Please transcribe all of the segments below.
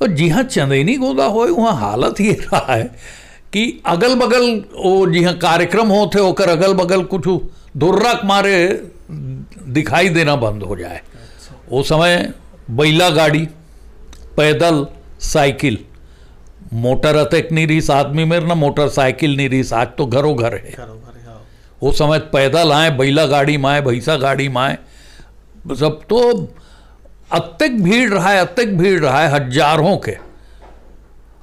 तो जी चंदेनी गोदा हो वहाँ हालत ये रहा है कि अगल बगल वो जी कार्यक्रम होते होकर अगल बगल कुछ दुर्रक मारे दिखाई देना बंद हो जाए अच्छा। वो समय बैला गाड़ी पैदल साइकिल मोटर अतक नहीं रही आदमी में ना मोटरसाइकिल नहीं रही आज तो घरों घर है हाँ। वो समय पैदल आए बैला गाड़ी माए भैंसा गाड़ी माए सब तो अत्यक भीड़ रहा है अत्यक भीड़ रहा है हजारों के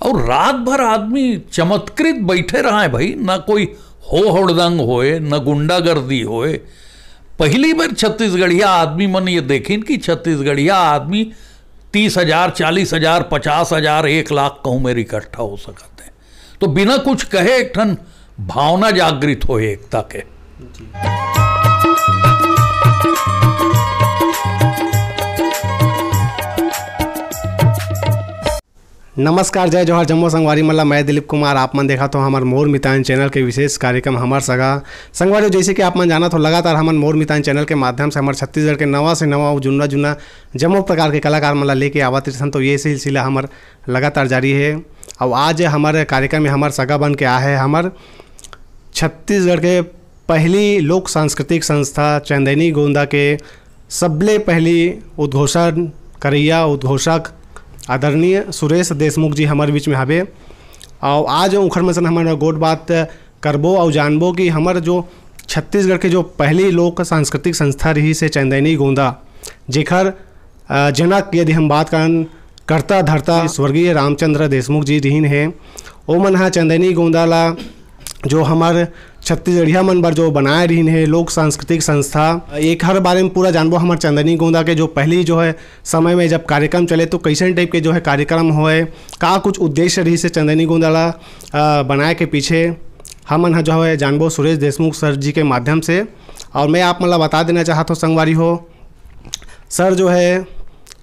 और रात भर आदमी चमत्कृत बैठे रहा है भाई ना कोई हो हड़दंग होए ना गुंडागर्दी होए पहली बार छत्तीसगढ़िया आदमी मन ये देखिन कि छत्तीसगढ़िया आदमी तीस हजार चालीस हजार पचास हजार एक लाख कहूँ मेरी इकट्ठा हो सकते हैं तो बिना कुछ कहे एक ठन भावना जागृत हो एकता के नमस्कार जय जोहर जम्मो संगवारी मल्ला मैं दिलीप कुमार आप मन देखा तो हमार मोर मितान चैनल के विशेष कार्यक्रम हमार सगा संगवारी जैसे कि आप मन जाना तो लगातार हमार मोर मितान चैनल के माध्यम से हमार छत्तीसगढ़ के नवा से नवा जुना जुना जम्मो प्रकार के कलाकार मल्ला लेके आवा सन तो ये सिलसिला हमार लगातार जारी है और आज हमारे कार्यक्रम में हमार सगा बन के आ है हमार छत्तीसगढ़ के पहली लोक सांस्कृतिक संस्था चंदैनी गोंदा के सबले पहली उद्घोषण करैया उद्घोषक आदरणीय सुरेश देशमुख जी हमारे बीच में हबे और आज उखड़ मसन हमारे गोट बात करबो और जानबो कि हमार जो छत्तीसगढ़ के जो पहली लोक सांस्कृतिक संस्था रही से चंदैनी गोंदा जेखर जनक यदि हम बात करें करता धरता स्वर्गीय रामचंद्र देशमुख जी रहीन हैं ओ मन चंदैनी गोंदा ला जो हमार छत्तीसगढ़िया मन बर जो बनाए रहीन है लोक सांस्कृतिक संस्था एक हर बारे में पूरा जानबो हमार चंदनी गोंदा के जो पहली जो है समय में जब कार्यक्रम चले तो कैसन टाइप के जो है कार्यक्रम होए का कुछ उद्देश्य रही से चंदनी गोंदा ला बनाए के पीछे हमन हाँ जो है जानबो सुरेश देशमुख सर जी के माध्यम से और मैं आप मतलब बता देना चाहता हूँ संगवारी हो सर जो है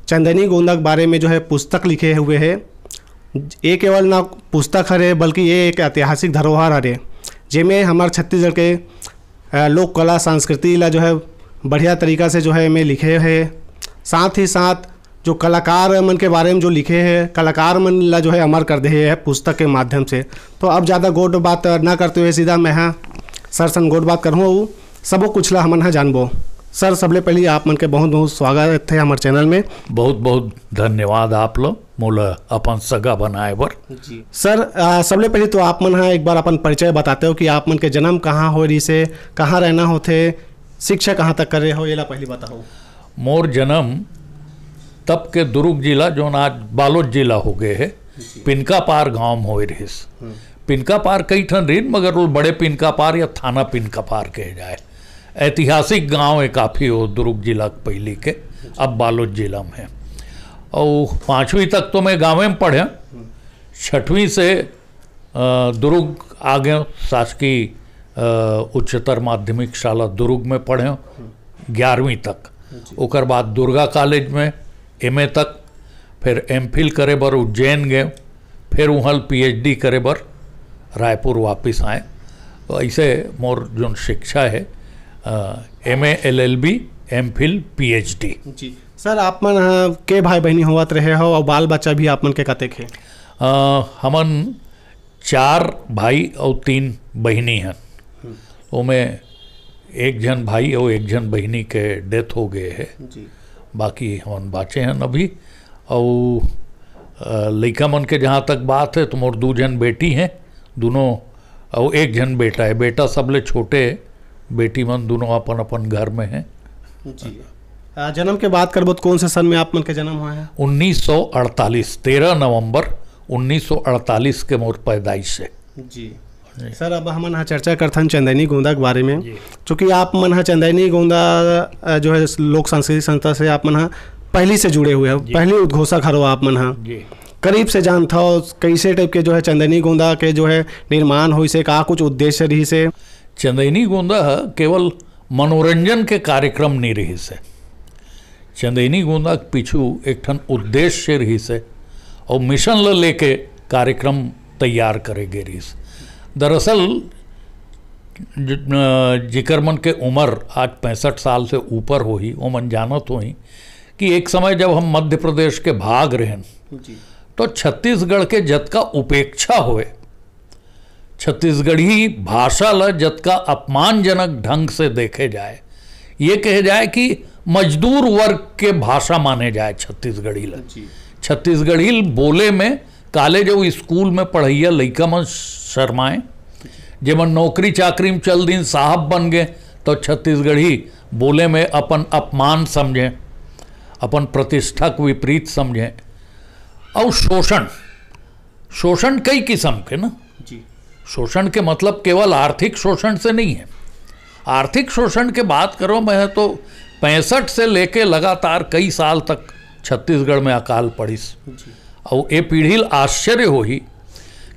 चंदनी गोंदा के बारे में जो है पुस्तक लिखे हुए है ये केवल ना पुस्तक हरे बल्कि ये एक ऐतिहासिक धरोहर हरे जिनमें हमारे छत्तीसगढ़ के लोक कला संस्कृति ला जो है बढ़िया तरीका से जो है में लिखे है साथ ही साथ जो कलाकार मन के बारे में जो लिखे है कलाकार मन ला जो है अमर कर दे है पुस्तक के माध्यम से तो अब ज़्यादा गोट बात ना करते हुए सीधा मैं हाँ सर सन गोट बात करूँ सबो कुछ ला हमन हाँ जानबो सर सबले पहले आप मन के बहुत बहुत स्वागत है हमारे चैनल में बहुत बहुत धन्यवाद आप लोग मुलं अपन सगा बनायवर सर सबले पहले तो आप मन हा एक बार अपन परिचय बताते हो कि आप मन के जन्म कहाँ हो रही से कहाँ रहना होते शिक्षा कहाँ तक कर रहे हो ये ला पहले बताओ मोर जन्म तब के दुर्ग जिला जो आज बालोद जिला हो गए है पिनका पार गाँव में हो रही हम्म। पिनका पार कई ठन रही मगर वो बड़े पिनका पार या थाना पिनका पार कह जाए ऐतिहासिक गांव है काफ़ी हो दुर्ग जिला पहली के अब बालोद जिला में है और पाँचवीं तक तो मैं गाँव में पढ़े छठवीं से दुर्ग आ गए शासकीय उच्चतर माध्यमिक शाला दुर्ग में पढ़े ग्यारहवीं तक ओकर बाद दुर्गा कॉलेज में एम तक फिर एम फिल करे बर उज्जैन गए फिर वहाँ पीएचडी करे बर रायपुर वापस आए तो ऐसे मोर जो शिक्षा है M L L B M Phil P H D sir आप मन हाँ, के भाई बहनी होवत रहे हो और बाल बच्चा भी आप मन के कतेक है हमन चार भाई और तीन बहनी हैं हम्म। उनमें एक जन भाई और एक जन बहनी के डेथ हो गए है बाकी हम बाचे हैं अभी और लड़का मन के जहाँ तक बात है तो मोर दो जन बेटी हैं दोनों और एक जन बेटा है बेटा सबले छोटे बेटी मन दोनों अपन अपन घर में हैं जी जन्म के बात करबो तो कौन से सन में आप मन के जन्म हुआ है 1948 13 नवंबर 1948 के मोर पैदाइश है जी सर अब हम यहाँ चर्चा हैं चंदैनी गोंदा के बारे में क्योंकि आप मन हाँ चंदैनी गोंदा जो है लोक संस्कृति संस्था से आप मन हाँ पहली से जुड़े हुए हैं पहली उद्घोषक हो आप मन हाँ करीब से जान था कैसे टाइप के जो है चंदैनी गोंदा के जो है निर्माण हुई से का कुछ उद्देश्य रही से चंदैनी गोंदा केवल मनोरंजन के कार्यक्रम नहीं रही से चंदेनी के पीछू एक ठन उद्देश्य रहीस है और मिशन ल लेके कार्यक्रम तैयार करे गए रहीस दरअसल जिकर मन के उम्र आज पैंसठ साल से ऊपर हो ही ओमन जानत हो ही कि एक समय जब हम मध्य प्रदेश के भाग रहें तो छत्तीसगढ़ के जत का उपेक्षा हो छत्तीसगढ़ी भाषा ल जत का अपमानजनक ढंग से देखे जाए ये कहे जाए कि मजदूर वर्ग के भाषा माने जाए छत्तीसगढ़ी छत्तीसगढ़ी बोले में काले जो स्कूल में पढ़ैया लैका मन शर्माए जेमन नौकरी चाकरी में चल दिन साहब बन गए तो छत्तीसगढ़ी बोले में अपन अपमान समझें अपन प्रतिष्ठा को विपरीत समझें और शोषण शोषण कई किस्म के ना जी शोषण के मतलब केवल आर्थिक शोषण से नहीं है आर्थिक शोषण की बात करो मैं तो पैंसठ से लेके लगातार कई साल तक छत्तीसगढ़ में अकाल पड़ी और ये पीढ़ी आश्चर्य हो ही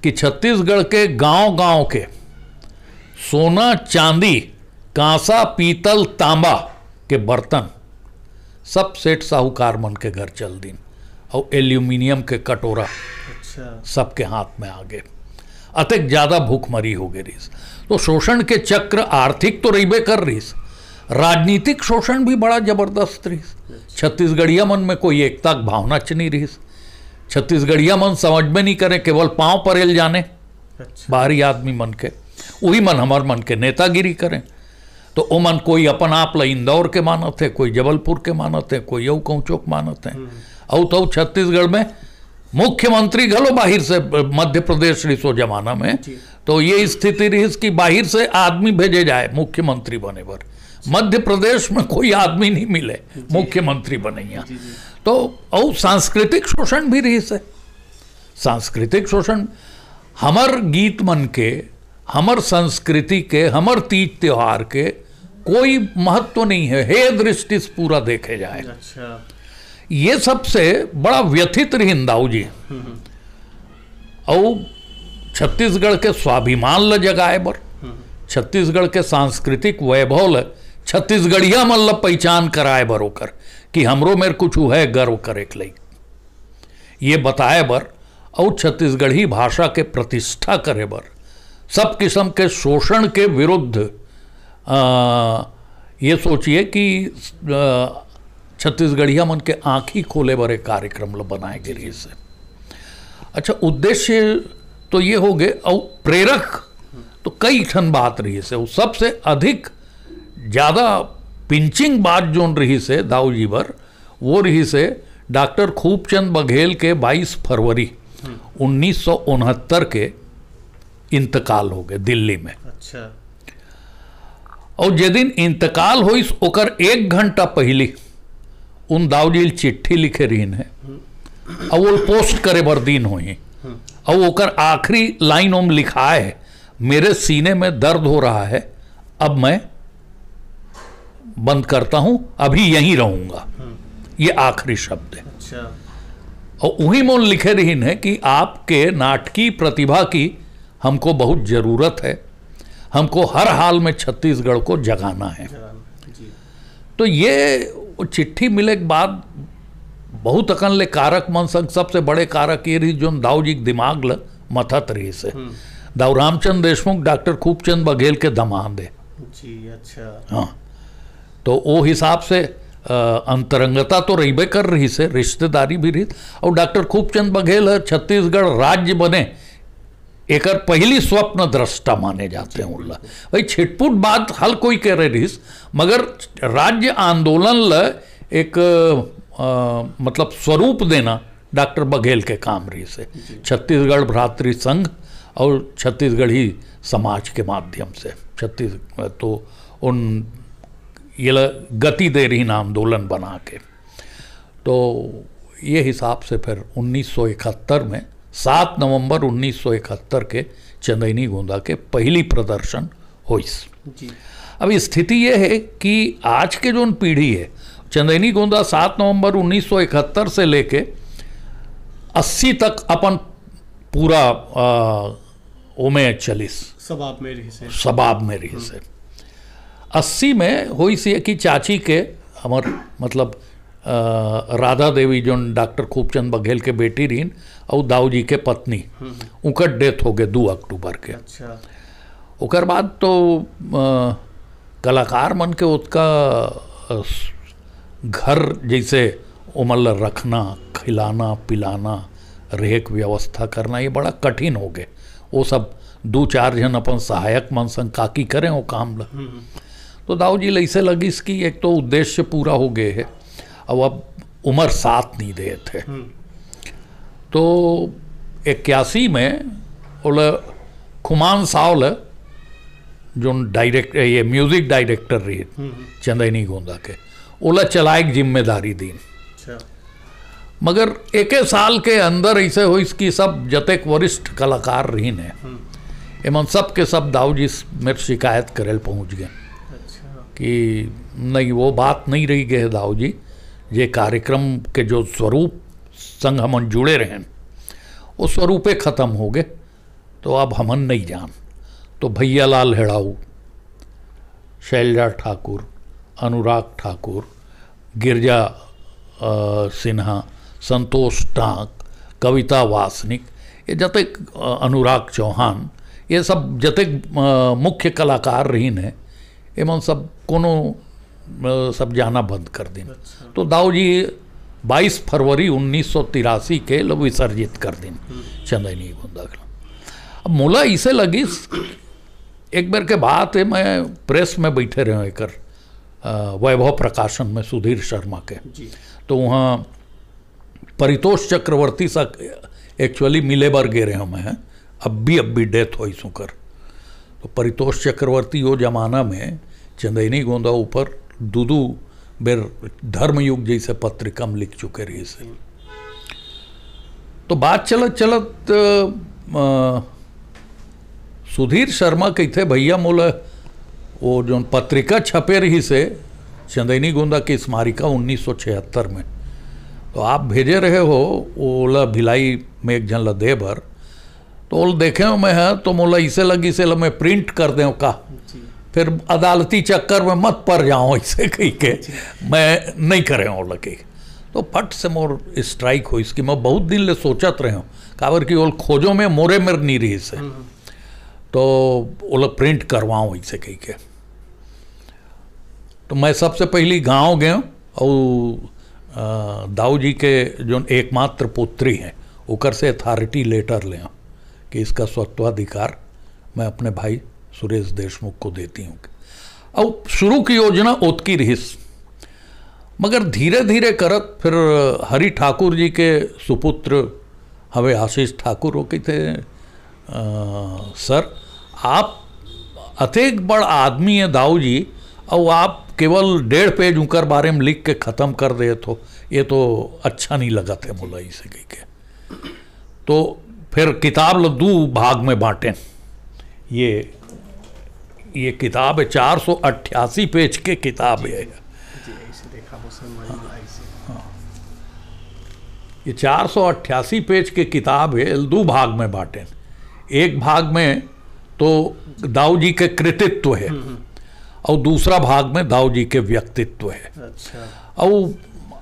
कि छत्तीसगढ़ के गांव गांव के सोना चांदी कांसा पीतल तांबा के बर्तन सब सेठ साहूकार मन के घर चल दिन और एल्यूमिनियम के कटोरा अच्छा सबके हाथ में आ गए अतिक ज़्यादा भूखमरी हो गई रही तो शोषण के चक्र आर्थिक तो रहीबे कर रहीस राजनीतिक शोषण भी बड़ा जबरदस्त रहीस छत्तीसगढ़िया मन में कोई एकता भावना च नहीं रहीस छत्तीसगढ़िया मन समझ में नहीं करे केवल पाँव परेल जाने अच्छा। बाहरी आदमी मन के वही मन हमारे मन के नेतागिरी करें तो वो मन कोई अपन आप ल इंदौर के मानत है कोई जबलपुर के मानत है कोई यऊ कहूँ मानत है हम्म। अव तो छत्तीसगढ़ में मुख्यमंत्री घलो बाहर से मध्य प्रदेश रिसो जमाना में तो ये स्थिति रही कि बाहर से आदमी भेजे जाए मुख्यमंत्री बने पर मध्य प्रदेश में कोई आदमी नहीं मिले मुख्यमंत्री बने यहाँ तो और सांस्कृतिक शोषण भी रही से सांस्कृतिक शोषण हमर गीत मन के हमर संस्कृति के हमर तीज त्योहार के कोई महत्व तो नहीं है हे दृष्टि से पूरा देखे जाए अच्छा ये सबसे बड़ा व्यथित रही दाऊ जी और छत्तीसगढ़ के स्वाभिमान ल जगाए बर छत्तीसगढ़ के सांस्कृतिक वैभव ल छत्तीसगढ़िया मन ल पहचान कराए बर ओकर कि हमरो मेर कुछ है गर्व करे लई ये बताए बर और छत्तीसगढ़ी भाषा के प्रतिष्ठा करे बर सब किस्म के शोषण के विरुद्ध आ, ये सोचिए कि आ, छत्तीसगढ़िया मन के आँखी खोले एक कार्यक्रम ल बनाए रही से अच्छा उद्देश्य तो ये हो गए और प्रेरक तो कई ठन बात रही से सबसे अधिक ज़्यादा पिंचिंग बात जो रही से दाऊ जी पर वो रही से डॉक्टर खूबचंद बघेल के 22 फरवरी उन्नीस के इंतकाल हो गए दिल्ली में अच्छा और जे दिन इंतकाल होइस ओकर एक घंटा पहली उन दावलील चिट्ठी लिखे रहीन है और वो पोस्ट करे बर दिन हुई और आखिरी लाइन ओम लिखा है मेरे सीने में दर्द हो रहा है अब मैं बंद करता हूं अभी यहीं रहूंगा ये आखिरी शब्द है अच्छा। और वही मोन लिखे रहीन है कि आपके नाटकी प्रतिभा की हमको बहुत ज़रूरत है हमको हर हाल में छत्तीसगढ़ को जगाना है तो ये वो चिट्ठी मिले के बाद बहुत अकन ले कारक मन संग सबसे बड़े कारक ये रही जो दाऊ जी के दिमाग ल मथत रही से हम्म। दाऊ रामचंद देशमुख डॉक्टर खूबचंद बघेल के दमान दे जी अच्छा हाँ तो वो हिसाब से अंतरंगता तो रहीबे कर रही से रिश्तेदारी भी रही और डॉक्टर खूबचंद बघेल छत्तीसगढ़ राज्य बने एक पहली स्वप्न दृष्टा माने जाते हैं उल्ला भाई छिटपुट बात हल कोई कह रहे रहीस मगर राज्य आंदोलन ल एक आ, मतलब स्वरूप देना डॉक्टर बघेल के काम रही से छत्तीसगढ़ भ्रातृ संघ और छत्तीसगढ़ी समाज के माध्यम से छत्तीस तो उन ये गति दे रही ना आंदोलन बना के तो ये हिसाब से फिर 1971 में सात नवंबर उन्नीस के चंदैनी गोंदा के पहली प्रदर्शन होइस अब स्थिति यह है कि आज के जो पीढ़ी है चंदैनी गोंदा सात नवंबर उन्नीस से लेके 80 तक अपन पूरा ओमे चलिस सबाब में रही से सबाब में रही से अस्सी में हुई सी कि चाची के हमार मतलब राधा देवी जो डॉक्टर खूबचंद बघेल के बेटी रहीन और दाऊ जी के पत्नी हम्म। उनका डेथ हो गए दो अक्टूबर के अच्छा बाद तो आ, कलाकार मन के उसका घर जैसे उमल रखना खिलाना पिलाना रहे व्यवस्था करना ये बड़ा कठिन हो गए वो सब दो चार जन अपन सहायक मन संग काकी करें वो काम ला हम्म। तो दाऊ जी ऐसे लगी इसकी एक तो उद्देश्य पूरा हो गए है अब अब उम्र साथ नहीं दे थे हम्म। तो इक्यासी में बोले खुमान सावल जो डायरेक्ट ये म्यूज़िक डायरेक्टर रही हम्म, हम्म। चंदैनी गोंदा के उल चलाए जिम्मेदारी दी अच्छा। मगर एक साल के अंदर ऐसे हो इसकी सब जतेक वरिष्ठ कलाकार रही ने एमन सब के सब दाऊ जी मेरे शिकायत करे पहुंच गए अच्छा। कि नहीं वो बात नहीं रही गए दाऊ जी ये कार्यक्रम के जो स्वरूप संग हमन जुड़े रहे वो स्वरूप ख़त्म हो गए तो अब हमन नहीं जान तो भैया लाल हेड़ाऊ शैलजा ठाकुर अनुराग ठाकुर गिरजा सिन्हा संतोष टाँक कविता वासनिक ये जतक अनुराग चौहान ये सब जतक मुख्य कलाकार रहीन है एमन सब कोनो सब जाना बंद कर देना अच्छा। तो दाऊ जी बाईस फरवरी उन्नीस के लोग विसर्जित कर दिन चंदनी को अब मोला इसे लगी एक बार के बात है मैं प्रेस में बैठे रहे एक वैभव प्रकाशन में सुधीर शर्मा के तो वहाँ परितोष चक्रवर्ती सा एक्चुअली मिले बार गे रहे हमें हैं अब भी अब भी डेथ हो सुकर तो परितोष चक्रवर्ती वो जमाना में चंदैनी गोंदा ऊपर दो बेर धर्मयुग जैसे पत्रिका में लिख चुके रही से तो बात चलत चलत आ, सुधीर शर्मा कहते भैया मोल वो जो पत्रिका छपे रही से चंदैनी गोंदा की स्मारिका 1976 में तो आप भेजे रहे हो ओला भिलाई में एक झन ला दे भर तो देखे हो मैं है हाँ, तो मोला इसे लगी से मैं प्रिंट कर दे का फिर अदालती चक्कर में मत पड़ जाऊँ इसे कही के मैं नहीं करे और लगे तो फट से मोर स्ट्राइक हुई इसकी मैं बहुत दिन ले सोचत रहे हूँ काबर की ओल खोजो में मोरे मेर नहीं रही से हम्म। तो वो लोग प्रिंट करवाऊँ इसे कही के तो मैं सबसे पहली गांव गए और दाऊ जी के जो एकमात्र पुत्री हैं उकर से अथॉरिटी लेटर ले कि इसका स्वत्वाधिकार मैं अपने भाई सुरेश देशमुख को देती हूँ अब शुरू की योजना ओतकी रहीस मगर धीरे धीरे करत फिर हरि ठाकुर जी के सुपुत्र हवे आशीष ठाकुर हो के थे आ, सर आप अतेक बड़ आदमी है दाऊ जी और आप केवल डेढ़ पेज उनकर बारे में लिख के ख़त्म कर दे तो ये तो अच्छा नहीं लगा थे मुला इसे कह के तो फिर किताब ल दू भाग में बांटें ये ये किताब है चार सौ अट्ठासी पेज की किताब है हाँ, हाँ। ये चार सौ अट्ठासी पेज की किताब है दो भाग में बांटे एक भाग में तो दाऊ जी के कृतित्व है हम्म, हम्म। और दूसरा भाग में दाऊ जी के व्यक्तित्व है अच्छा। और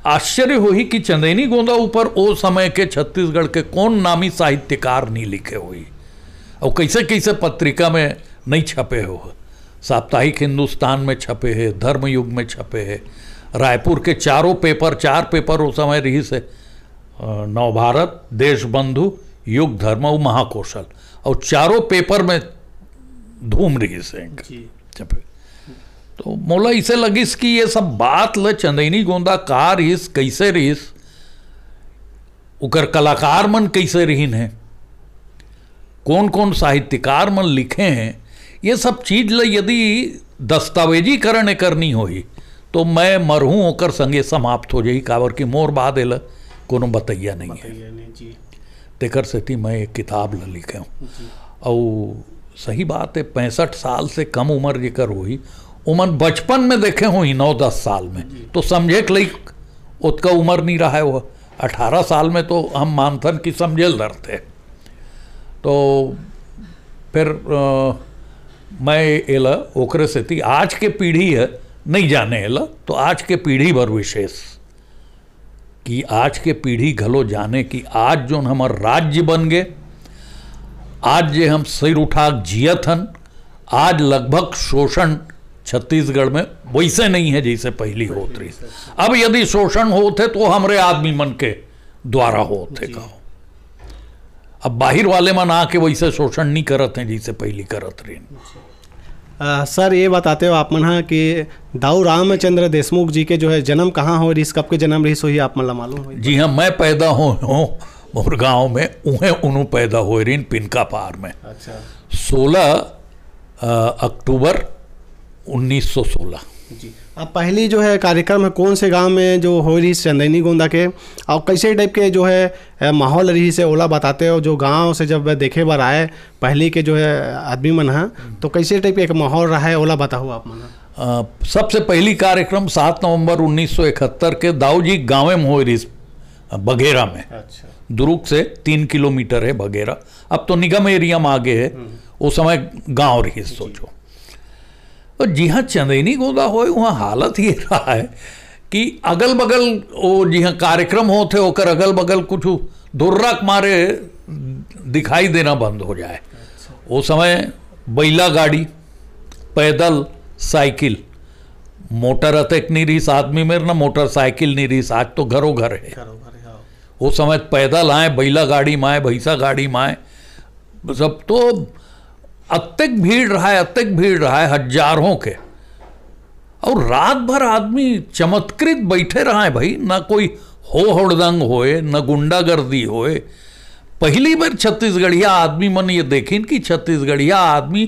आश्चर्य हो ही कि चंदेनी गोंदा ऊपर ओ समय के छत्तीसगढ़ के कौन नामी साहित्यकार नहीं लिखे हुई और कैसे कैसे पत्रिका में नहीं छपे हुए साप्ताहिक हिंदुस्तान में छपे हैं धर्मयुग में छपे हैं रायपुर के चारों पेपर चार पेपर उस समय रही से नवभारत देशबंधु युग धर्म और महाकौशल और चारों पेपर में धूम रही से छपे तो मोला इसे लगीस कि ये सब बात ल चंदनी गोंदा का रहीस कैसे रहीस उकर कलाकार मन कैसे रहीन है कौन कौन साहित्यकार मन लिखे हैं ये सब चीज ल यदि दस्तावेजीकरण करनी हो तो मैं मरहूँ होकर संगे समाप्त हो जाए काबर की मोर बाद कोनो बतैया नहीं है तेकर सेती मैं एक किताब ल लिखे हूँ और सही बात है पैंसठ साल से कम उम्र जेकर हुई उमन बचपन में देखे हूँ नौ दस साल में तो समझे के लिए उतका उम्र नहीं रहा है वह अठारह साल में तो हम मानथन की समझेल धरते तो फिर आ, मैं एला ओकरे थी आज के पीढ़ी है नहीं जाने एला तो आज के पीढ़ी पर विशेष कि आज के पीढ़ी घलो जाने कि आज जो हमार राज्य बन गए आज जे हम सिर उठा जियत हन आज लगभग शोषण छत्तीसगढ़ में वैसे नहीं है जैसे पहली होत रही अब यदि शोषण होते तो हमारे आदमी मन के द्वारा होते कहो अब बाहर वाले मन आके वैसे शोषण नहीं करत हैं जैसे पहले करत रहे सर ये बताते हो आप मन हाँ कि दाऊ रामचंद्र देशमुख जी के जो है जन्म कहाँ हो रही कब के जन्म रही सो ही आप मतलब मालूम जी हाँ मैं पैदा हो हूँ मोर गाँव में उहे उन्हों पैदा हो रही पिनका पार में अच्छा सोलह अक्टूबर 1916 जी अब पहली जो है कार्यक्रम है कौन से गांव में जो हो रही चंदैनी गोंदा के और कैसे टाइप के जो है माहौल रही से ओला बताते हो जो गांव से जब देखे बार आए पहली के जो है आदमी मन है तो कैसे टाइप का माहौल रहा है ओला बताओ आप मन सबसे पहली कार्यक्रम सात नवंबर 1971 के दाऊजी गाँव में हो रही बघेरा में अच्छा दुरुग से तीन किलोमीटर है बघेरा अब तो निगम एरिया में आगे है हम्म। उस समय गाँव रही सोचो और तो जी चंदेनी गोदा हो वहाँ हालत ये रहा है कि अगल बगल वो जी कार्यक्रम होते होकर अगल बगल कुछ दुर्रक मारे दिखाई देना बंद हो जाए वो अच्छा। समय बैला गाड़ी पैदल साइकिल मोटर अतक नहीं रही आदमी मेरे ना मोटरसाइकिल नहीं रही आज तो घरों घर है वो हाँ। समय पैदल आए बैला गाड़ी में आए भैंसा गाड़ी में आए सब तो अत्यक भीड़ रहा है अत्यक भीड़ रहा है हजारों के और रात भर आदमी चमत्कृत बैठे रहा है भाई ना कोई हो हड़दंग होए न गुंडागर्दी होए पहली बार छत्तीसगढ़िया आदमी मन ये देखें कि छत्तीसगढ़िया आदमी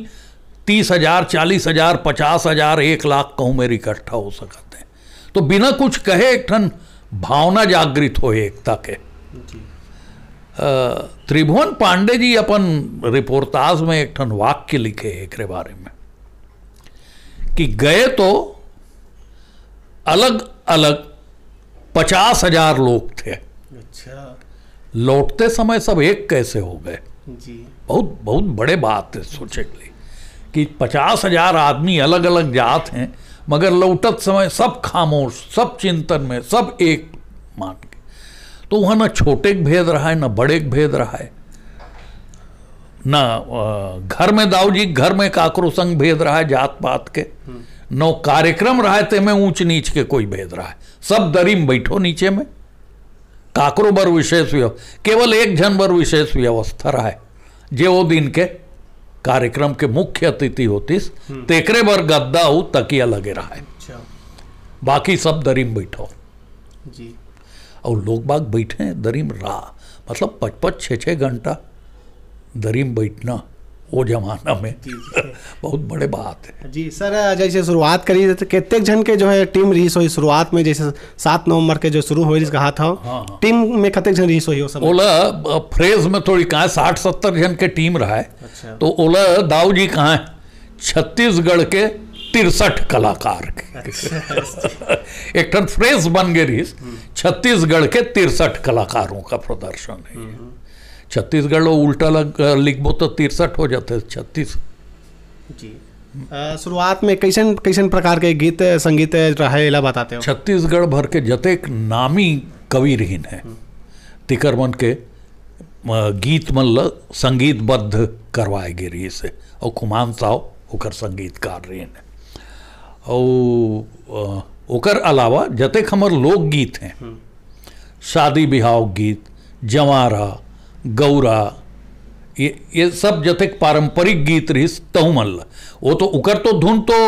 तीस हजार चालीस हजार पचास हजार एक लाख कहूँ मेरे इकट्ठा हो सकते हैं तो बिना कुछ कहे एक ठन भावना जागृत हो एकता के त्रिभुवन पांडे जी अपन रिपोर्टाज में एक ठन वाक्य लिखे एक बारे में कि गए तो अलग अलग पचास हजार लोग थे अच्छा लौटते समय सब एक कैसे हो गए जी बहुत बहुत बड़े बात है सोचे के लिए कि पचास हजार आदमी अलग अलग जात हैं मगर लौटत समय सब खामोश सब चिंतन में सब एक मान के तो वहाँ ना छोटे भेद रहा है ना बड़े भेद रहा है ना घर में दाऊ जी घर में काकरो संग भेद रहा है जात पात के न कार्यक्रम रहा है में ऊंच नीच के कोई भेद रहा है सब दरिम बैठो नीचे में काकरो बर विशेष केवल एक जन बर विशेष व्यवस्था रहा है जे वो दिन के कार्यक्रम के मुख्य अतिथि होतीस हम्म। तेकरे बर गद्दा हो तकिया लगे रहा है अच्छा। बाकी सब दरिम बैठो जी और लोग बाग बैठे हैं दरी राह मतलब पच पच छः छः घंटा दरिम बैठना वो जमाना में बहुत बड़े बात है जी सर जैसे शुरुआत करी तो कितने जन के जो है टीम रीस हुई शुरुआत में जैसे सात नवंबर के जो शुरू हुई जिसका हाथ हो हाँ, हाँ। टीम में कितने जन रीस हुई ओला फ्रेज में थोड़ी कहा साठ सत्तर जन के टीम रहा है अच्छा। तो ओला दाऊ जी कहाँ है छत्तीसगढ़ के तिरसठ कलाकार एक फ्रेज बन गई छत्तीसगढ़ के तिरसठ कलाकारों का प्रदर्शन है छत्तीसगढ़ लो उल्टा लग लिखबो तो तिरसठ हो जाते छत्तीस शुरुआत में कैसन कैसन प्रकार के गीत संगीत रहे बताते हो छत्तीसगढ़ भर के जते नामी कवि रहीन है तिकर मन के गीत मन ल संगीतबद्ध करवाए गए रही से और कुमान साहब ओकर संगीतकार रहीन है और ओकर अलावा जतेक हमार लोकगीत हैं हम्म। शादी बिहाव गीत जवारा गौरा ये ये सब जतेक पारंपरिक गीत रही तहु वो तो उकर तो धुन तो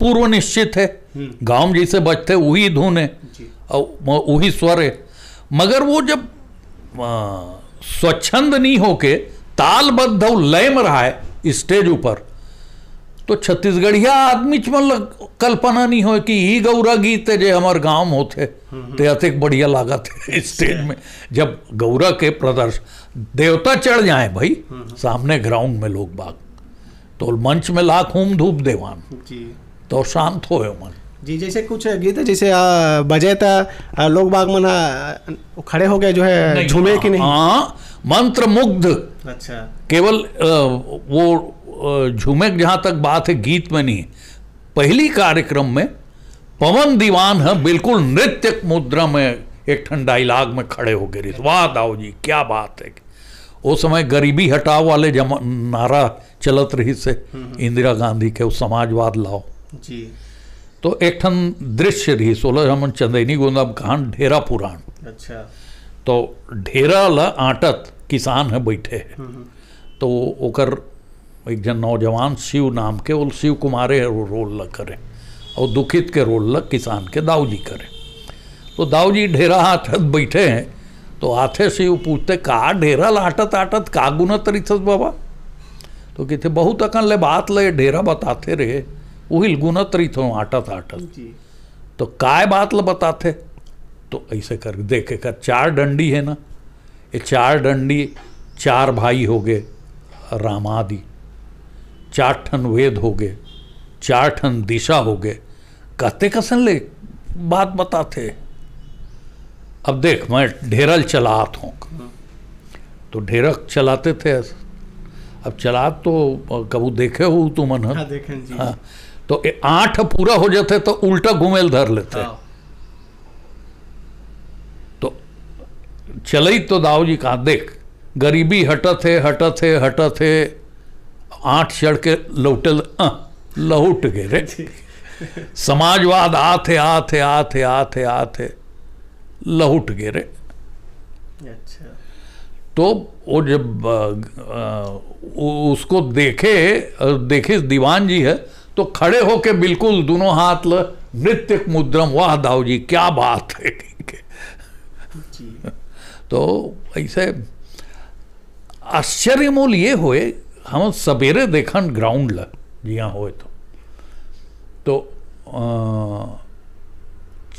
पूर्व निश्चित है हम्म। गांव में जैसे बजते वही धुन है और वही स्वर है मगर वो जब स्वच्छंद नहीं होके तालबद्ध लय में रहा है स्टेज ऊपर तो छत्तीसगढ़िया आदमी मतलब कल्पना नहीं हो कि ई गौरा गीत जो हमारे गाँव होते तो अतिक बढ़िया लागत है स्टेज में जब गौरा के प्रदर्शन देवता चढ़ जाए भाई सामने ग्राउंड में लोग बाग तो मंच में लाख होम धूप देवान तो शांत हो मन जी जैसे कुछ गीत है जैसे बजे तो लोग बाग मना खड़े हो गए जो है झूमे की हाँ, नहीं हाँ मंत्र मुग्ध अच्छा केवल वो झूमेक जहाँ तक बात है गीत में नहीं पहली कार्यक्रम में पवन दीवान है बिल्कुल नृत्य मुद्रा में एक ठंड डायलाग में खड़े हो गए वाह दाओ जी क्या बात है उस समय गरीबी हटाओ वाले जमा नारा चलत रही से इंदिरा गांधी के उस समाजवाद लाओ जी तो एक ठन दृश्य रही सोलह रमन चंदेनी गोदाम कहान ढेरा पुराण अच्छा तो ढेरा ल आटत किसान है बैठे है हम्म, हम्म। तो ओकर एक जन नौजवान शिव नाम के वो शिव कुमारे वो रोल लग करें और दुखित के रोल लग किसान के दाऊजी करें तो दाऊजी ढेरा हाथ बैठे हैं तो आते शिव पूछते का ढेरा लाटत आटत का गुना तरीथस बाबा तो कहते बहुत अकन ले बात ले ढेरा बताते रहे वही गुना रही थो आटत आटत तो काय बात ल बताते तो ऐसे कर देखे कर चार डंडी है ना ये चार डंडी चार भाई हो गए रामादि चार ठन वेद हो गए चार ठन दिशा हो गए कहते कसन ले बात बताते अब देख मैं ढेरल चला हूँ तो ढेरक चलाते थे अब चला तो कबू देखे हो तू मन हाँ, हाँ, हाँ। तो आठ पूरा हो जाते तो उल्टा घुमेल धर लेते हाँ। तो चलई तो दाऊ जी कहा देख गरीबी हटत है हटत है हटत है आठ चढ़ के लौटे लौट गए रे समाजवाद थे आ थे आ थे लौट गए रे अच्छा तो वो जब उसको देखे देखे दीवान जी है तो खड़े होके बिल्कुल दोनों हाथ ल नृत्य मुद्रम वाह दाऊ जी क्या बात है ठीक है तो ऐसे आश्चर्य मूल ये हुए हम सवेरे देखन ग्राउंड ला जिया हो तो तो आ,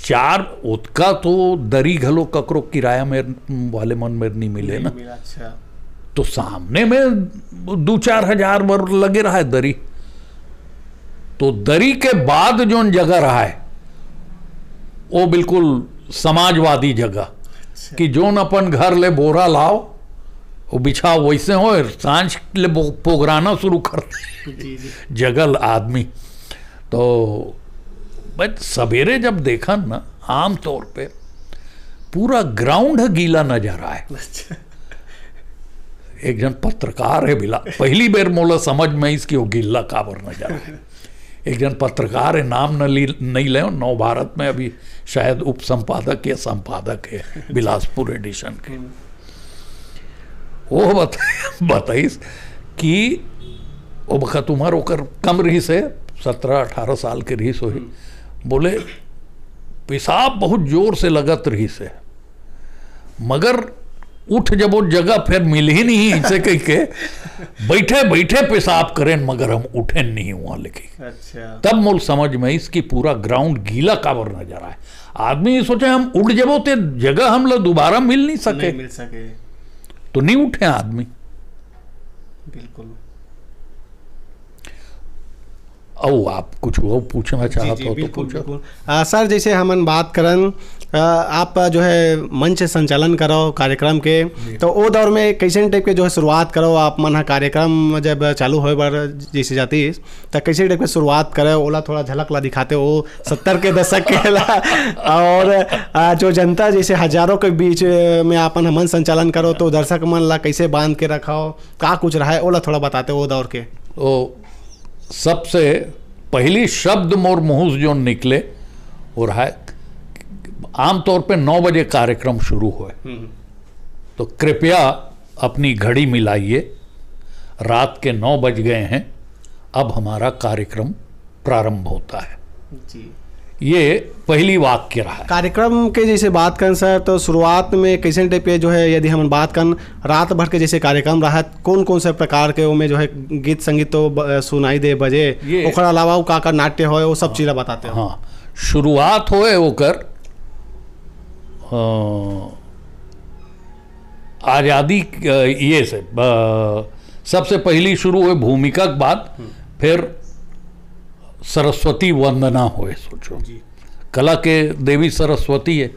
चार उतका तो दरी घलो ककरो किराया मेर वाले मन मेर नहीं मिले ना अच्छा तो सामने में दो चार हजार बर लगे रहा है दरी तो दरी के बाद जो जगह रहा है वो बिल्कुल समाजवादी जगह अच्छा। कि जोन अपन घर ले बोरा लाओ वो बिछा वैसे हो सांझ ले पोगराना शुरू कर जगल आदमी तो बट सवेरे जब देखा ना आम तौर पे पूरा ग्राउंड गीला नजर आए अच्छा। एक जन पत्रकार है बिला पहली बार मोला समझ में इसकी वो गीला काबर नजर आए एक जन पत्रकार है नाम न ली नहीं ले नव भारत में अभी शायद उप संपादक या संपादक है बिलासपुर एडिशन के हम्म। वो बता बताइस कि वो तुम्हार होकर कम रही से सत्रह अठारह साल के रही सोही बोले पेशाब बहुत जोर से लगत रही से मगर उठ जब वो जगह फिर मिल ही नहीं इसे कह के बैठे बैठे पेशाब करें मगर हम उठे नहीं हुआ लेके अच्छा तब मोल समझ में इसकी पूरा ग्राउंड गीला कावर नजर आए आदमी ये सोचे हम उठ जबो ते जगह हम लोग दोबारा मिल नहीं सके नहीं मिल सके तो नहीं उठे आदमी बिल्कुल ओ आप कुछ वो पूछना चाहते हो तो, तो पूछो आ, सर जैसे हम बात करन आप जो है मंच संचालन करो कार्यक्रम के तो वो दौर में कैसे टाइप के जो है शुरुआत करो आप मन कार्यक्रम जब चालू हो बार जैसे जाती तो कैसे टाइप के शुरुआत करे ओला थोड़ा झलक ला दिखाते हो सत्तर के दशक के ला और जो जनता जैसे हजारों के बीच में अपन मन संचालन करो तो दर्शक मन ला कैसे बांध के रखाओ का कुछ रहा है ओला थोड़ा बताते वो दौर के ओ सबसे पहली शब्द मोर मुहूस जो निकले वो रहा आमतौर पे नौ बजे कार्यक्रम शुरू हुए हम्म। तो कृपया अपनी घड़ी मिलाइए रात के नौ बज गए हैं अब हमारा कार्यक्रम प्रारंभ होता है जी ये पहली वाक्य रहा कार्यक्रम के जैसे बात करें सर तो शुरुआत में कैसे टाइप पे जो है यदि हम बात करें रात भर के जैसे कार्यक्रम रहा कौन कौन से प्रकार के में जो है गीत संगीत तो सुनाई दे बजे ओकर अलावा वो का नाट्य हो वो सब चीज़ें बताते हैं हाँ शुरुआत हो ओकर आज़ादी ये से सबसे पहली शुरू हुए भूमिका के बाद फिर सरस्वती वंदना हो सोचो कला के देवी सरस्वती है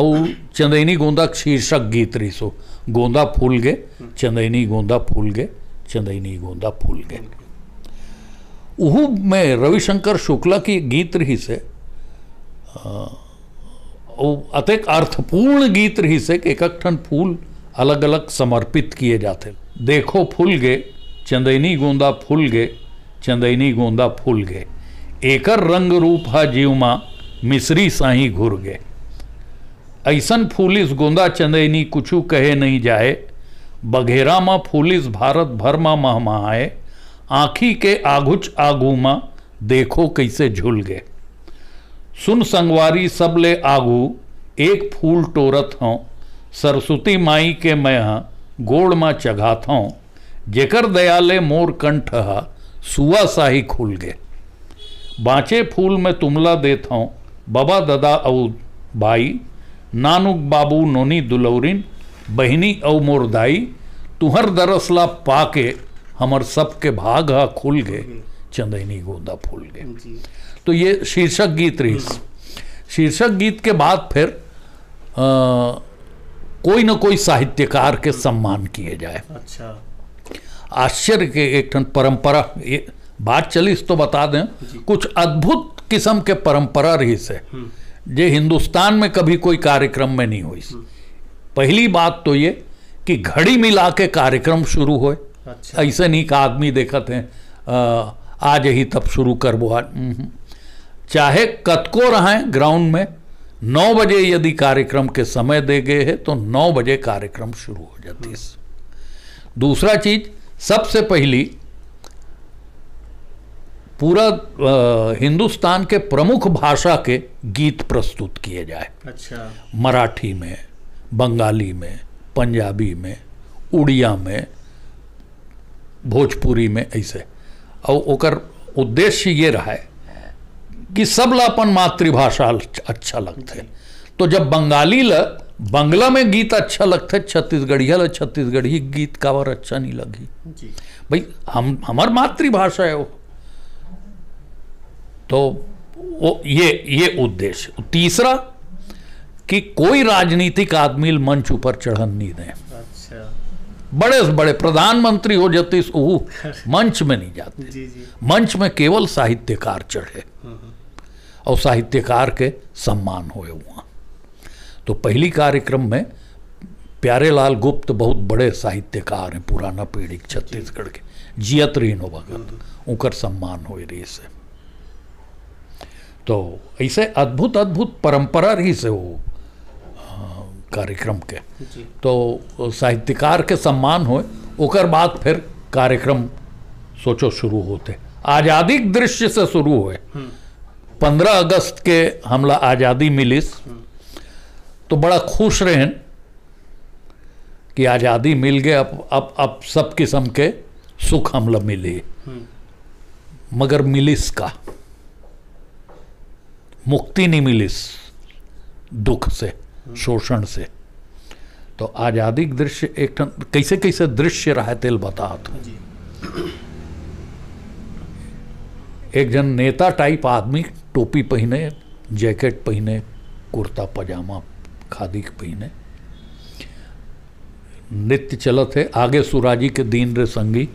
और चंदैनी गोंदा शीर्षक गीत रही सो गोंदा फूल गे चंदैनी गोंदा फूल गे चंदैनी गोंदा फूल गे उहू में रविशंकर शुक्ला की गीत रही से अतेक अर्थपूर्ण गीत रही से एक ठन फूल अलग अलग समर्पित किए जाते देखो फूल गे चंदैनी गोंदा फूल गे चंदैनी गोंदा फूल गए एकर रंग रूप हा जीव माँ मिसरी साही घुर गए ऐसन फूलिस गोंदा चंदैनी कुछ कहे नहीं जाए बघेरा माँ फूलिस भारत भर माँ आए आँखी के आघुच आगू माँ देखो कैसे झुल गए सुन संगवारी सब ले आगू एक फूल टोरत हों सरस्वती माई के मैं हाँ गोड़ माँ चघात हों जेकर दयाले मोर कंठ हा सुआ सा ही खुल गए बाँचे फूल में तुमला देता हूँ बाबा दादा औ भाई नानुक बाबू नोनी दुलौरिन बहनी औ मोर दाई तुहर दरसला पाके हमर के भाग हा खुल गए चंदैनी गोदा फूल गए तो ये शीर्षक गीत रही हम्म। शीर्षक गीत के बाद फिर आ, कोई ना कोई साहित्यकार के सम्मान किए जाए अच्छा आश्चर्य के एक ठन परंपरा ये बात चली इस तो बता दें कुछ अद्भुत किस्म के परंपरा रही से हम्म। जे हिंदुस्तान में कभी कोई कार्यक्रम में नहीं हुई हम्म। पहली बात तो ये कि घड़ी मिला के कार्यक्रम शुरू हो अच्छा। ऐसे नहीं का आदमी देखते हैं आज ही तब शुरू कर बो हम्म। चाहे कतको रहें ग्राउंड में नौ बजे यदि कार्यक्रम के समय दे गए है तो नौ बजे कार्यक्रम शुरू हो जाती है दूसरा चीज़ सबसे पहली पूरा हिंदुस्तान के प्रमुख भाषा के गीत प्रस्तुत किए जाए अच्छा मराठी में बंगाली में पंजाबी में उड़िया में भोजपुरी में ऐसे और ओकर उद्देश्य ये रहा है कि सब ला अपन मातृभाषा अच्छा लगते तो जब बंगाली ला बंगला में गीत अच्छा लगता है छत्तीसगढ़िया छत्तीसगढ़ी गीत का और अच्छा नहीं लगी भाई हम हमार मातृभाषा है वो तो वो ये ये उद्देश्य तीसरा कि कोई राजनीतिक आदमी मंच ऊपर चढ़न नहीं दें अच्छा। बड़े से बड़े प्रधानमंत्री हो जाते मंच में नहीं जाते जी जी। मंच में केवल साहित्यकार चढ़े हम्म, हम्म। और साहित्यकार के सम्मान हुए वहाँ तो पहली कार्यक्रम में प्यारे लाल गुप्त बहुत बड़े साहित्यकार हैं पुराना पीढ़ी छत्तीसगढ़ के जियत रहीन हो भगत उनकर सम्मान हो रही से तो ऐसे अद्भुत अद्भुत परंपरा रही से वो कार्यक्रम के तो साहित्यकार के सम्मान होए उकर बाद फिर कार्यक्रम सोचो शुरू होते आज़ादी दृश्य से शुरू हुए हम्म। पंद्रह अगस्त के हमला आज़ादी मिलिस हम्म। तो बड़ा खुश रहें कि आज़ादी मिल गए अब अब अब सब किस्म के सुख हमला मिले हम्म। मगर मिलिस का मुक्ति नहीं मिलिस दुख से हम्म। शोषण से तो आज़ादी दृश्य एक कैसे कैसे दृश्य रहा तेल बता तो एक जन नेता टाइप आदमी टोपी पहने जैकेट पहने कुर्ता पजामा खादी के पहने नृत्य चलत है आगे सुराजी के दीन रे संगी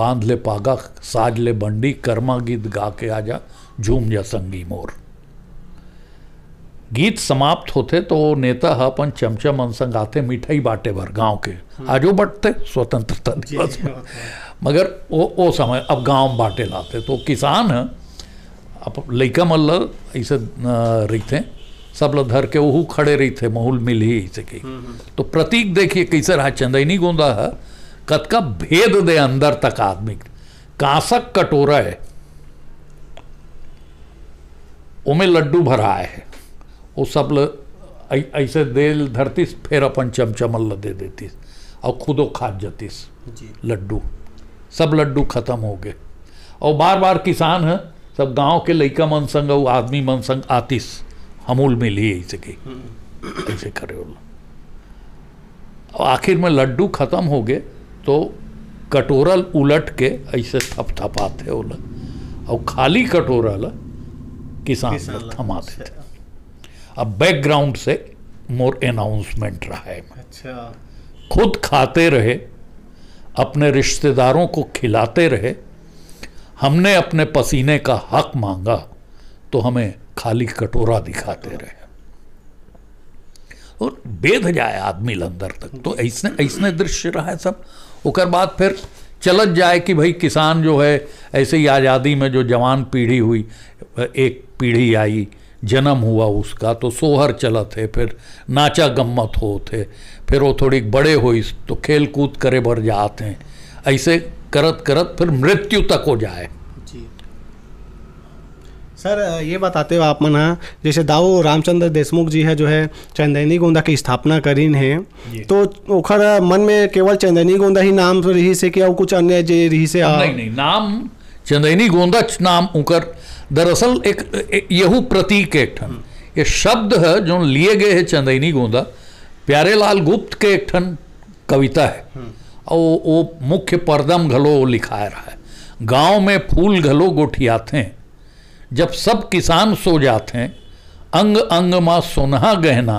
बांध ले पागा साज ले बंडी कर्मा गीत गा के आ जा झूम जा संगी मोर गीत समाप्त होते तो नेता अपन चमचा मन संग आते मिठाई बाटे भर गांव के हाँ। आजो बटते स्वतंत्रता दिवस में मगर वो वो समय अब गांव बांटे लाते तो किसान है लैका मन ल रही थे सब लोग धर के वह खड़े थे माहौल मिल ही ऐसे कही हम्म, हम्म। तो प्रतीक देखिए कैसे रहा चंदैनी गोंदा है का भेद दे अंदर तक आदमी कांसक कटोरा है उमें लड्डू भरा है वो सब ऐसे देल धरतीस फिर अपन चमचमल दे देतीस और खुदो खा जातीस लड्डू सब लड्डू खत्म हो गए और बार बार किसान है सब गांव के लड़का मन संग वो आदमी मन संग आतीस हमूल में लिए ऐसे के हम्म। ऐसे करे बोला आखिर में लड्डू खत्म हो गए तो कटोरा उलट के ऐसे थप थपाते ओला और खाली कटोरा ला किसान लोग थमा देते अच्छा। अब बैकग्राउंड से मोर अनाउंसमेंट रहा है अच्छा खुद खाते रहे अपने रिश्तेदारों को खिलाते रहे हमने अपने पसीने का हक मांगा तो हमें खाली कटोरा दिखाते रहे और बेद जाए आदमी लंदर तक तो ऐसने ऐसने दृश्य रहा है सब उसके बाद फिर चलत जाए कि भाई किसान जो है ऐसे ही आज़ादी में जो जवान पीढ़ी हुई एक पीढ़ी आई जन्म हुआ उसका तो सोहर चलत है फिर नाचा गम्मत हो थे फिर वो थोड़ी बड़े हो तो खेल कूद करे भर जाते हैं ऐसे करत करत फिर मृत्यु तक हो जाए सर ये बताते हो आप मना जैसे दाऊ रामचंद्र देशमुख जी है जो है चंदैनी गोंदा की स्थापना करीन है तो ओखर मन में केवल चंदैनी गोंदा ही नाम रही से कि और कुछ अन्य जे रही से आ... नहीं नहीं नाम चंदैनी गोंदा नाम उकर दरअसल एक, एक यहू प्रतीक एक ठन ये शब्द है जो लिए गए है चंदैनी गोंदा प्यारे लाल गुप्त के एक ठन कविता है हम्म। और वो मुख्य परदम घलो लिखा रहा है गांव में फूल घलो गोठियाते जब सब किसान सो जाते हैं अंग अंग माँ सोना गहना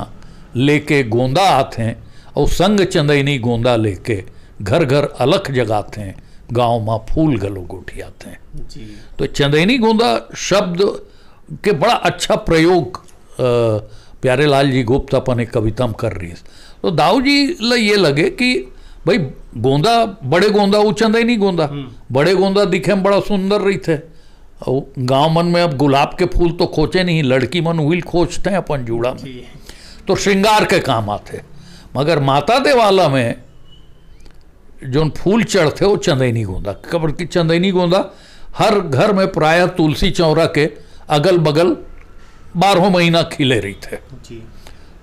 लेके गोंदा आते हैं और संग चंदैनी गोंदा लेके घर घर अलख जगाते हैं गांव माँ फूल घलो गोठियाते हैं तो चंदैनी गोंदा शब्द के बड़ा अच्छा प्रयोग प्यारे लाल जी गुप्ता अपने कविता में कर रही है तो दाऊ जी ये लगे कि भाई गोंदा बड़े गोंदा चंदा ही नहीं गोंदा बड़े गोंदा दिखे में बड़ा सुंदर रही थे गांव मन में अब गुलाब के फूल तो खोचे नहीं लड़की मन हुई खोजते हैं अपन जूड़ा में तो श्रृंगार के काम आते मगर माता देवाला में जो फूल चढ़ते वो चंदैनी गोंदा कबर की चंदैनी गोंदा हर घर में प्रायः तुलसी चौरा के अगल बगल बारहों महीना खिले रही थे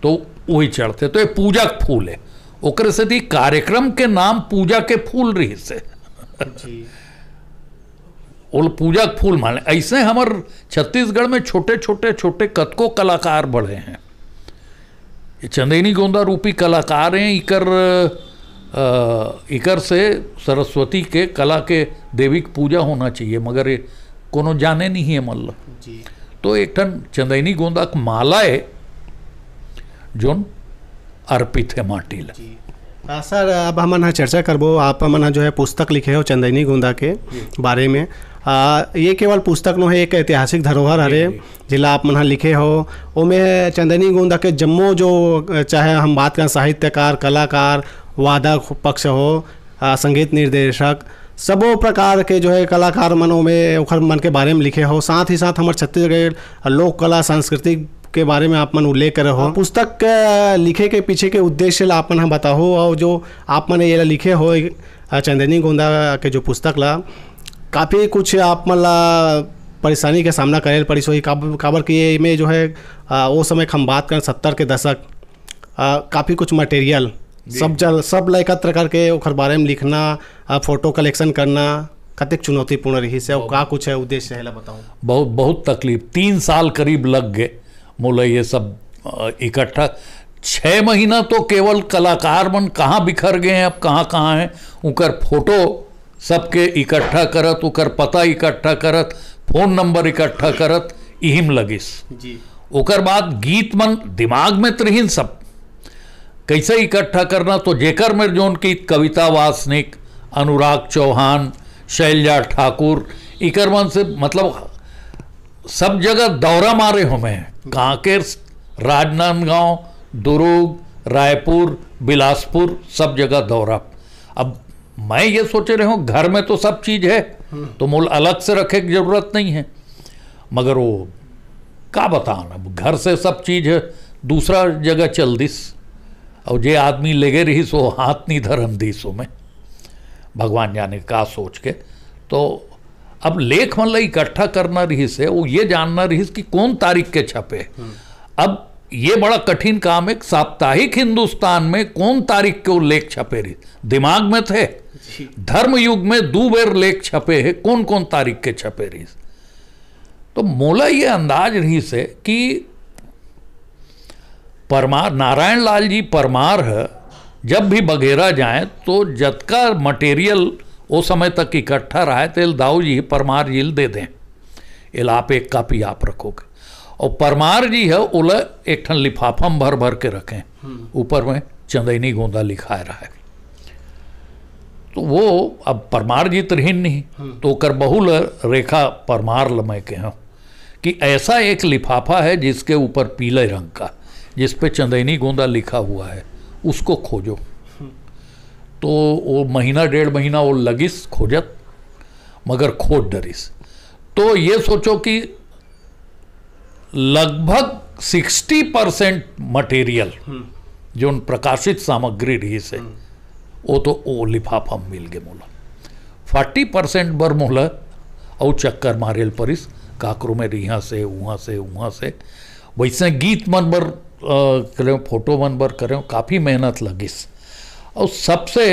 तो वही चढ़ते तो ये पूजा फूल है ओकर सदी कार्यक्रम के नाम पूजा के फूल रही से वो पूजा के फूल माने ऐसे हमार छत्तीसगढ़ में छोटे छोटे छोटे कतको कलाकार बढ़े हैं चंदेनी गोंदा रूपी कलाकार हैं इकर इकर से सरस्वती के कला के देवी की पूजा होना चाहिए मगर ये कोनो जाने नहीं है मल्ल तो एक ठन चंदैनी गोंदा माला है जोन अर्पित है माटी ल सर अब हम चर्चा करबो आप मन जो है पुस्तक लिखे हो चंदनी गुंदा के बारे में आ, ये केवल पुस्तक नो है एक ऐतिहासिक धरोहर हरे जिला आप मन लिखे हो में चंदनी गुंदा के जम्मो जो चाहे हम बात करें साहित्यकार कलाकार वादक पक्ष हो आ, संगीत निर्देशक सबो प्रकार के जो है कलाकार मनो में उखर मन के बारे में लिखे हो साथ ही साथ हमारे छत्तीसगढ़ लोक कला सांस्कृतिक के बारे में मन उल्लेख करे हो हाँ, पुस्तक लिखे के पीछे के उद्देश्य ला मन हम हाँ बताओ और जो मन ये लिखे हो चंदनी गोंदा के जो पुस्तक ला काफ़ी कुछ मन ला परेशानी का सामना करे पड़ी सोई काबर की में जो है वो समय हम बात करें सत्तर के दशक काफ़ी कुछ मटेरियल सब जल सब ला एकत्र करके ओकर बारे में लिखना फोटो कलेक्शन करना कतिक चुनौतीपूर्ण रही से का कुछ है उद्देश्य है बताओ बहुत बहुत तकलीफ तीन साल करीब लग गए मुल ये सब इकट्ठा छः महीना तो केवल कलाकार मन कहाँ बिखर गए हैं अब कहाँ कहाँ हैं उनकर फोटो सबके इकट्ठा करत उकर पता इकट्ठा करत फोन नंबर इकट्ठा करत इहिम लगिस ओकर बाद गीत मन दिमाग में त्रिहीन सब कैसे इकट्ठा करना तो जेकर में जोन की कविता वासनिक अनुराग चौहान शैलजा ठाकुर इकर मन से मतलब सब जगह दौरा मारे हूँ मैं कांकेर राजनांदगांव दुर्ग रायपुर बिलासपुर सब जगह दौरा अब मैं ये सोच रहे हूँ घर में तो सब चीज़ है तो मूल अलग से रखे की ज़रूरत नहीं है मगर वो का बताना अब घर से सब चीज़ है दूसरा जगह चल दिस और जे आदमी लगे रही सो हाथ नहीं धरम दिस मैं में भगवान जाने का सोच के तो अब लेख मतलब इकट्ठा करना रहीस है वो ये जानना रहीस कि कौन तारीख के छपे अब ये बड़ा कठिन काम है साप्ताहिक हिंदुस्तान में कौन तारीख के लेख छपे रही दिमाग में थे धर्म युग में दो बेर लेख छपे है कौन कौन तारीख के छपे रही तो मोला ये अंदाज रही से कि परमार नारायण लाल जी परमार है जब भी बघेरा जाए तो जत का मटेरियल उस समय तक इकट्ठा रहा है तो इल दाऊ जी परमार जी दे दें इल आप एक कापी आप रखोगे और परमार जी है उल एक ठन लिफाफा भर भर के रखें हम्म। ऊपर में चंदैनी गोंदा लिखा रहा है तो वो अब परमार जी त्रहीन नहीं हम्म। तो कर बहुल रेखा परमार लमय के हैं कि ऐसा एक लिफाफा है जिसके ऊपर पीले रंग का जिस पे चंदैनी गोंदा लिखा हुआ है उसको खोजो तो वो महीना डेढ़ महीना वो लगिस खोजत मगर खोज डरिस तो ये सोचो कि लगभग 60 परसेंट मटेरियल हम्म। जो उन प्रकाशित सामग्री रही से हम्म। वो तो वो लिफाफा मिल गए मोला फोर्टी परसेंट बर मोला और चक्कर मारेल परिस काकरो में रिहा से वहाँ से वहाँ से वैसे गीत मन बर करें फोटो मन बर करें काफ़ी मेहनत लगी और सबसे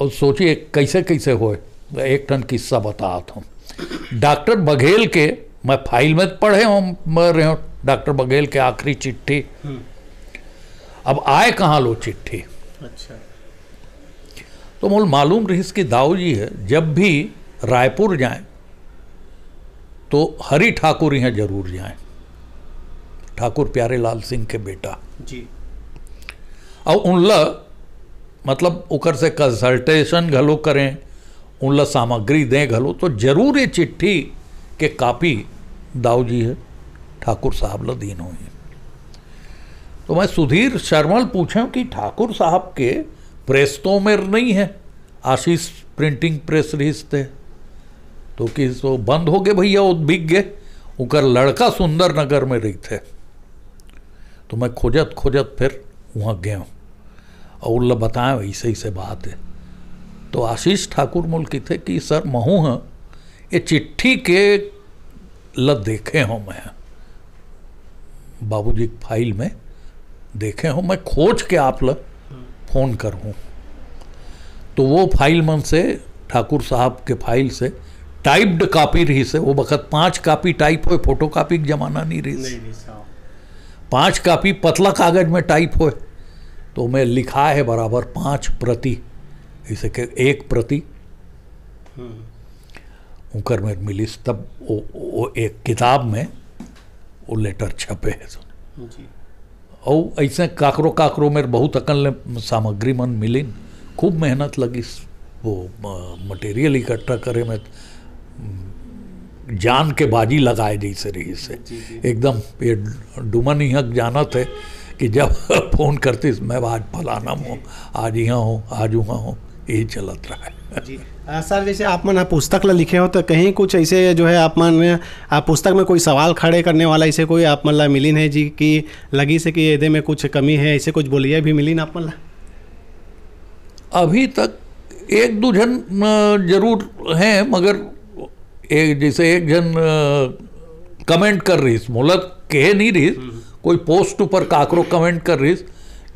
और सोचिए कैसे कैसे हो एक टन किस्सा बताता हूँ डॉक्टर बघेल के मैं फाइल में पढ़े हूँ मर रहे हूँ डॉक्टर बघेल के आखिरी चिट्ठी हम्म। अब आए कहाँ लो चिट्ठी अच्छा तो मोल मालूम रही इसकी दाऊ जी है जब भी रायपुर जाएं तो हरी ठाकुर यहाँ जरूर जाएं ठाकुर प्यारे लाल सिंह के बेटा जी और उन मतलब उकर से कंसल्टेशन घलो करें उनला सामग्री दें घलो तो जरूर ये चिट्ठी के कापी दाऊ जी है ठाकुर साहब ला दीन हुई तो मैं सुधीर शर्मल पूछे कि ठाकुर साहब के प्रेस तो मेर नहीं है आशीष प्रिंटिंग प्रेस रिस थे तो कि तो बंद हो गए भैया वो बिक गए उनका लड़का सुंदर नगर में रही थे तो मैं खोजत खोजत फिर वहाँ गया हूँ और उल्ला बताएं ऐसे ऐसे बात है तो आशीष ठाकुर मुल की थे कि सर महू हैं ये चिट्ठी के ल देखे हूँ मैं बाबूजी जी फाइल में देखे हूँ मैं खोज के आप लग फ़ोन करूँ तो वो फाइल मन से ठाकुर साहब के फाइल से टाइप्ड कापी रही से वो बखत पांच कापी टाइप हो फोटो कापी का जमाना नहीं रही पांच कापी पतला कागज में टाइप हो तो मैं लिखा है बराबर पांच प्रति इसे के एक प्रति उनकर में मिली तब वो, वो एक किताब में वो लेटर छपे है और ऐसे काकरो काकरो में बहुत अकल सामग्री मन मिली खूब मेहनत लगी वो मटेरियल इकट्ठा करे में जान के बाजी लगाए जैसे रही से एकदम ये डुमन यहाँ जाना थे कि जब फ़ोन करते मैं आज फलाना हूँ आज यहाँ हूँ आज वहाँ हूँ यही चलत रहा है जी सर जैसे आप मन पुस्तक ला लिखे हो तो कहीं कुछ ऐसे जो है आप मन आप पुस्तक में कोई सवाल खड़े करने वाला ऐसे कोई आप मन ला मिली नहीं जी कि लगी से कि यदि में कुछ कमी है ऐसे कुछ बोलिए भी मिली ना आप मन ला अभी तक एक दो जन जरूर हैं मगर एक जैसे एक जन कमेंट कर रही मोलत कह नहीं रही कोई पोस्ट ऊपर काकरो कमेंट कर रही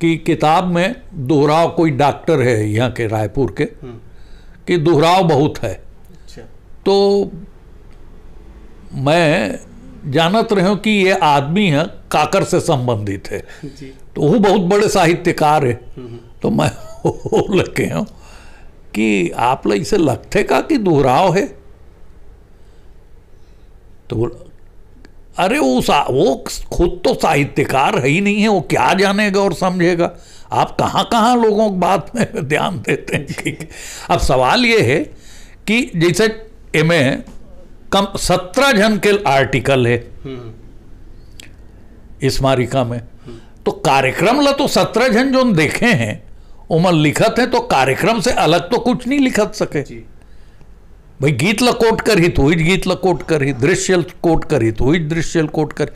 कि किताब में दोहराव कोई डॉक्टर है यहाँ के रायपुर के हम्म। कि दोहराव बहुत है अच्छा। तो मैं जानत रहे हूँ कि ये आदमी है काकर से संबंधित है तो वो बहुत बड़े साहित्यकार है हम्म, हम्म। तो मैं हो लगे हूँ कि आप लोग इसे लगते का कि दोहराव है तो अरे वो सा वो खुद तो साहित्यकार है ही नहीं है वो क्या जानेगा और समझेगा आप कहाँ कहाँ लोगों की बात में ध्यान देते हैं अब सवाल ये है कि जैसे एम कम सत्रह जन के आर्टिकल है इस मारिका में तो कार्यक्रम ला तो सत्रह जन जो देखे हैं उमर लिखत है तो कार्यक्रम से अलग तो कुछ नहीं लिखत सके जी। भाई गीतला कोट करीत तो हुई गीतला कोट ही दृश्य कोट करीत तो हुई दृश्य कोट कर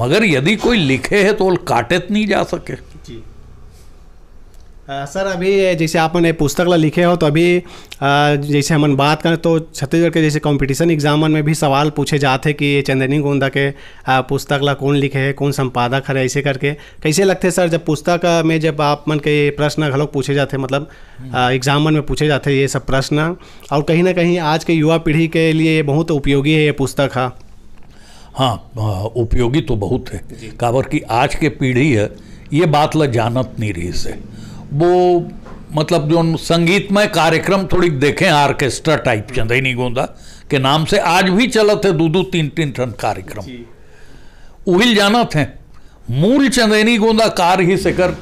मगर यदि कोई लिखे है तो वो काटे तो नहीं जा सके आ, सर अभी जैसे आपने पुस्तक ला लिखे हो तो अभी आ, जैसे हमन बात करें तो छत्तीसगढ़ के जैसे कंपटीशन एग्जामन में भी सवाल पूछे जाते कि चंदनी गोंदा के पुस्तक ला कौन लिखे है कौन संपादक है ऐसे करके कैसे लगते सर जब पुस्तक में जब आप मन के प्रश्न घलोक पूछे जाते मतलब एग्जामन में पूछे जाते ये सब प्रश्न और कहीं ना कहीं आज के युवा पीढ़ी के लिए बहुत उपयोगी है ये पुस्तक हाँ हाँ उपयोगी तो बहुत है काबर की आज के पीढ़ी है ये बात ला जानत नहीं रही से वो मतलब जो संगीतमय कार्यक्रम थोड़ी देखें आर्केस्ट्रा टाइप चंदनी गोंदा के नाम से आज भी चलत है दो दो तीन तीन ठन कार्यक्रम उहिल जाना थे मूल चंदनी गोंदा कार ही सेकर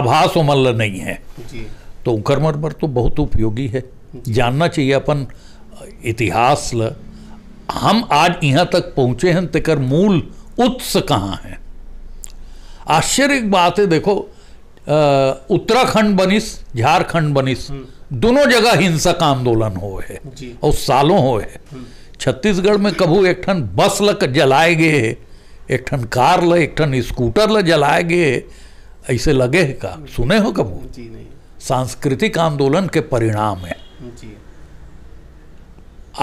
आभास उमल नहीं है तो उनकर मरमर तो बहुत उपयोगी है जानना चाहिए अपन इतिहास ल हम आज यहाँ तक पहुँचे हैं तो तेकर मूल उत्स कहाँ है आश्चर्य बात है देखो उत्तराखंड बनिस झारखंड बनिस हम्म। दोनों जगह हिंसक आंदोलन हो है और सालों हो है हम्म। छत्तीसगढ़ में कभू एक ठन बस ल जलाए गए है एक ठन कार ल एक ठन स्कूटर ल जलाए गए ऐसे लगे है का हम्म। सुने हो कभू सांस्कृतिक आंदोलन के परिणाम है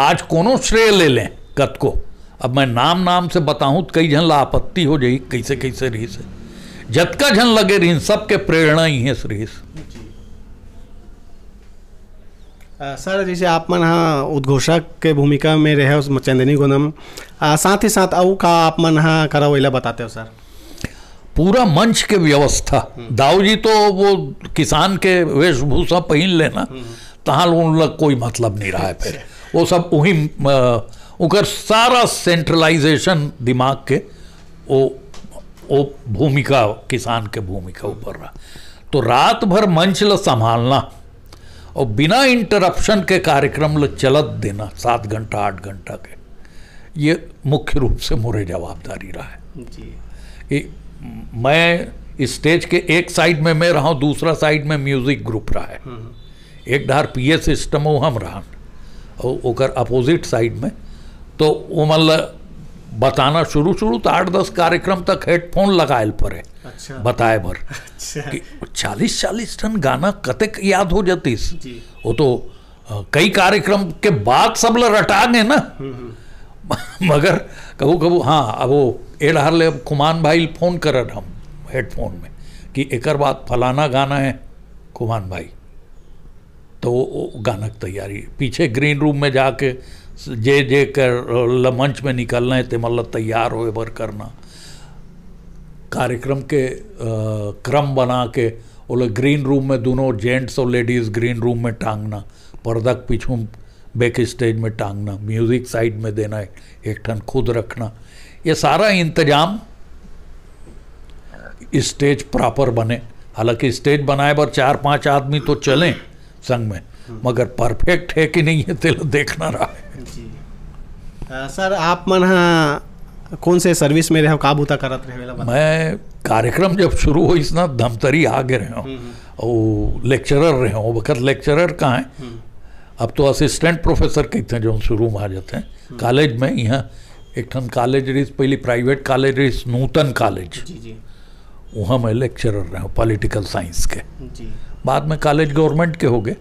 आज कोनो श्रेय ले लें कत को अब मैं नाम नाम से बताऊं तो कई जन ला आपत्ति हो जाएगी कैसे कैसे रही से जतका झन लगे रही सबके प्रेरणा ही है श्रीस सर जैसे आप मन हाँ उद्घोषक के भूमिका में रहे उस चंदनी गुनम साथ ही साथ अऊ का आप मन हाँ करा वही बताते हो सर पूरा मंच के व्यवस्था हम्म। दाऊ जी तो वो किसान के वेशभूषा पहन लेना हम्म। तहाँ उन लग कोई मतलब नहीं रहा है फिर वो सब वही उनकर सारा सेंट्रलाइजेशन दिमाग के वो वो भूमिका किसान के भूमिका ऊपर रहा तो रात भर मंच ल संभालना और बिना इंटरप्शन के कार्यक्रम ल चलत देना सात घंटा आठ घंटा के ये मुख्य रूप से मोरे जवाबदारी रहा है जी मैं स्टेज के एक साइड में मैं रहा हूँ दूसरा साइड में म्यूजिक ग्रुप रहा है हम्म। एक धार पी सिस्टम वो हम रहा और अपोजिट साइड में तो वो मतलब बताना शुरू शुरू तो आठ दस कार्यक्रम तक हेडफोन लगाए पड़े अच्छा। बताए भर अच्छा। कि चालीस चालीस टन गाना कतेक याद हो जाती वो तो कई कार्यक्रम के बाद सब ल रटा गए ना हम्म, हम्म। मगर कबू कबू हाँ अब वो ए ले कुमान भाई फोन कर हम हेडफोन में कि एक बात फलाना गाना है कुमान भाई तो वो गाना की तैयारी पीछे ग्रीन रूम में जाके जे जे कर मंच में निकलना है मतलब तैयार हो बर करना कार्यक्रम के क्रम बना के बोले ग्रीन रूम में दोनों जेंट्स और लेडीज़ ग्रीन रूम में टांगना पर्दा के पीछू बैक स्टेज में टांगना म्यूज़िक साइड में देना है एक ठन खुद रखना ये सारा इंतजाम स्टेज प्रॉपर बने हालांकि स्टेज बनाए पर चार पांच आदमी तो चलें संग में मगर परफेक्ट है कि नहीं है तेल देखना रहा है सर आप मन हाँ, कौन से सर्विस में रहे का बूता करत रहे मैं कार्यक्रम जब शुरू हो इसना धमतरी आगे रहे हम्म, हम्म। वो लेक्चरर रहे हूँ वक्त लेक्चरर कहाँ हैं हम्म। अब तो असिस्टेंट प्रोफेसर के थे जो शुरू में आ जाते हैं कॉलेज में यहाँ एक ठन कॉलेज रही पहली प्राइवेट कॉलेज रही नूतन कॉलेज वहाँ मैं लेक्चरर रहे हूँ पॉलिटिकल साइंस के बाद में कॉलेज गवर्नमेंट के हो गए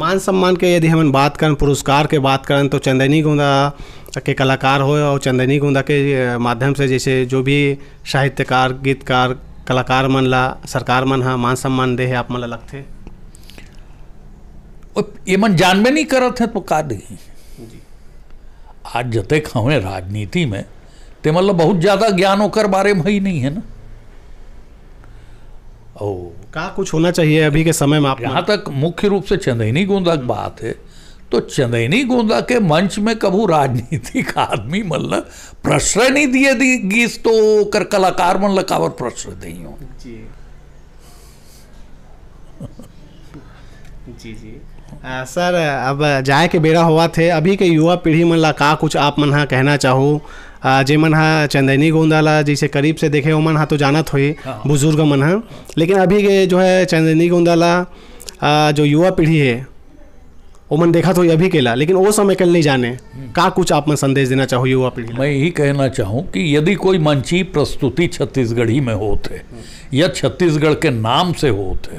मान सम्मान के यदि हम बात करें पुरस्कार के बात करें तो चंदनी गुंदा के कलाकार हो और चंदनी गुंदा के माध्यम से जैसे जो भी साहित्यकार गीतकार कलाकार मन ला सरकार मन हा मान सम्मान दे है आप मन ला ये मन जानबे नहीं करत है तो का नहीं आज जतेक हमें राजनीति में ते मतलब बहुत ज़्यादा ज्ञान ओकर बारे में ही नहीं है ना क्या कुछ होना चाहिए अभी के समय में आप यहाँ तक मुख्य रूप से चंदैनी गोंदा की बात है तो चंदैनी गोंदा के मंच में कभू राजनीतिक आदमी मतलब प्रश्रय नहीं दिए दी तो कर कलाकार मन लकावर प्रश्रय नहीं हो जी जी जी आ, सर अब जाए के बेरा हुआ थे अभी के युवा पीढ़ी मन ला का कुछ आप मन हाँ कहना चाहो जे मन हा चंदैनी ला जैसे करीब से देखे ओमन हा तो जानत हुई हाँ। बुजुर्ग मन हा लेकिन अभी के जो है चंदैनी ला जो युवा पीढ़ी है ओमन देखा तो अभी केला लेकिन वो समय कल नहीं जाने हम्म। का कुछ आप में संदेश देना चाहो युवा पीढ़ी मैं यही कहना चाहूँ कि यदि कोई मंची प्रस्तुति छत्तीसगढ़ी में होते हम्म। या छत्तीसगढ़ के नाम से होते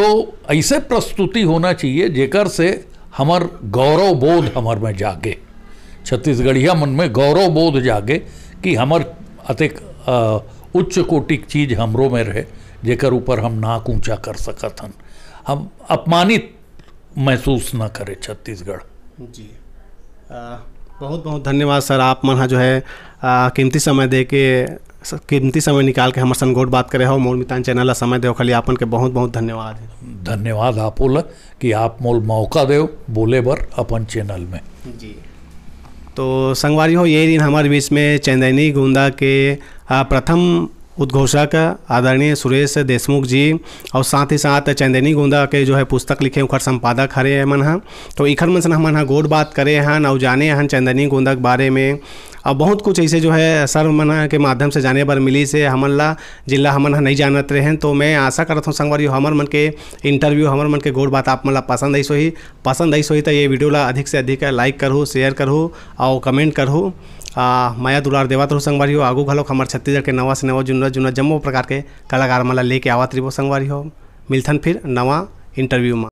तो ऐसे प्रस्तुति होना चाहिए जेकर से हमार गौरव बोध हमार में जागे छत्तीसगढ़िया मन में गौरव बोध जागे कि हमार अतिक उच्च कोटिक चीज हमरों में रहे जेकर ऊपर हम नाक ऊंचा कर सकत हन हम अपमानित महसूस ना करे छत्तीसगढ़ जी आ, बहुत बहुत धन्यवाद सर आप मन हाँ जो है कीमती समय दे के कीमती समय निकाल के हमारे गोट बात करे हो मोल मितान चैनल समय दे खाली आपन के बहुत बहुत धन्यवाद धन्यवाद आपोल कि आप मोल मौका दे बोले बर अपन चैनल में जी तो हो ये दिन हमारे बीच में चंदैनी गोंदा के प्रथम उद्घोषक आदरणीय सुरेश देशमुख जी और साथ ही साथ चंदनी गोंदा के जो है पुस्तक लिखे उखर संपादक हरे मन हाँ तो इखर मन से हम गोड बात करे हन और जाने हैं चंदनी गोंदा के बारे में और बहुत कुछ ऐसे जो है सर मन के माध्यम से जाने पर मिली से हमन ला जिला हमन नहीं जानत रहे तो मैं आशा करता हूँ संगवारी हमर मन के इंटरव्यू हमर मन के गोड़ बात आप मन ला पसंद ऐसो ही पसंद ऐसो ही तो ये वीडियो ला अधिक से अधिक लाइक करहु शेयर करहु और कमेंट करहु आ, माया दुलार देवत रहो संगवारी हो आगू घलोक हमार छत्तीसगढ़ के नवा से नवा जुनरा जुनरा जम्मो प्रकार के कलाकार मन ला लेके आवत रहो संगवारी हो मिलथन फिर नवा इंटरव्यू में